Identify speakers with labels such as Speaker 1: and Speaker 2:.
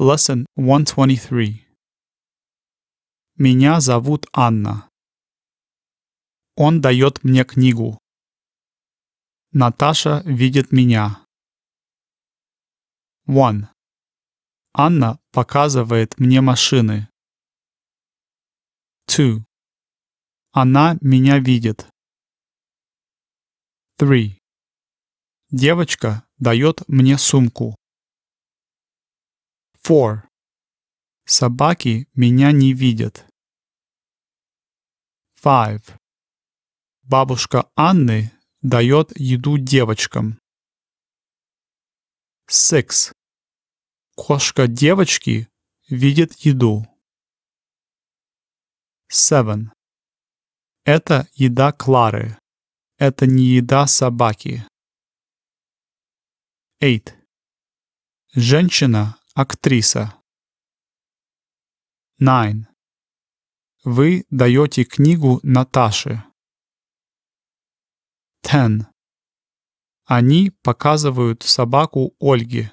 Speaker 1: Lesson 123 Меня зовут Анна. Он дает мне книгу. Наташа видит меня. 1. Анна показывает мне машины. 2. Она меня видит. 3. Девочка дает мне сумку. Four. Собаки меня не видят. Five. Бабушка Анны дает еду девочкам. Six. Кошка девочки видит еду. Seven. Это еда Клары. Это не еда собаки. Eight. Женщина Актриса. 9. Вы даете книгу Наташе. 10. Они показывают собаку Ольге.